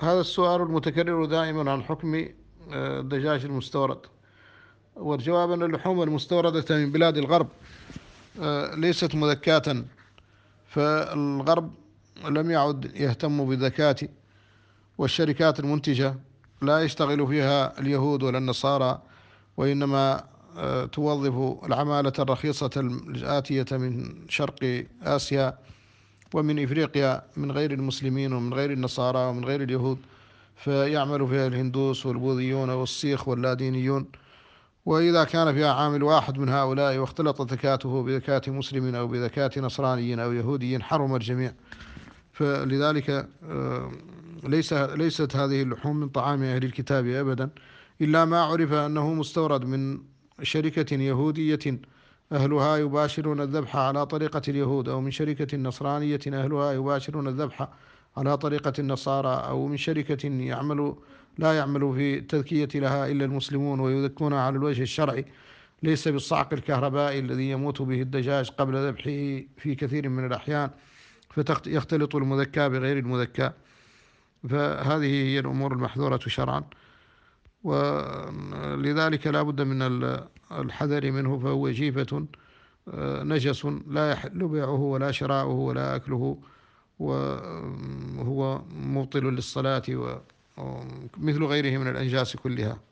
هذا السؤال المتكرر دائما عن حكم الدجاج آه، المستورد والجواب أن اللحوم المستوردة من بلاد الغرب آه، ليست مذكاة فالغرب لم يعد يهتم بالذكاة والشركات المنتجة لا يشتغل فيها اليهود ولا النصارى وإنما آه، توظف العمالة الرخيصة الآتية من شرق آسيا ومن إفريقيا من غير المسلمين ومن غير النصارى ومن غير اليهود فيعمل فيها الهندوس والبوذيون والسيخ واللادينيون وإذا كان فيها عامل واحد من هؤلاء واختلط زكاته بزكاة مسلم أو بزكاة نصراني أو يهودي حرم الجميع فلذلك آه، ليس ليست هذه اللحوم من طعام أهل الكتاب أبدا إلا ما عرف أنه مستورد من شركة يهودية أهلها يباشرون الذبح على طريقة اليهود أو من شركة نصرانية أهلها يباشرون الذبح على طريقة النصارى أو من شركة يعمل لا يعمل في التذكية لها إلا المسلمون ويذكون على الوجه الشرعي ليس بالصعق الكهربائي الذي يموت به الدجاج قبل ذبحه في كثير من الأحيان فيختلط المذكى بغير المذكى فهذه هي الأمور المحذورة شرعا ولذلك لا بد من الحذر منه فهو جيفة آه، نجس لا يحل بيعه ولا شراؤه ولا أكله وهو مبطل للصلاة ومثل غيره من الأنجاس كلها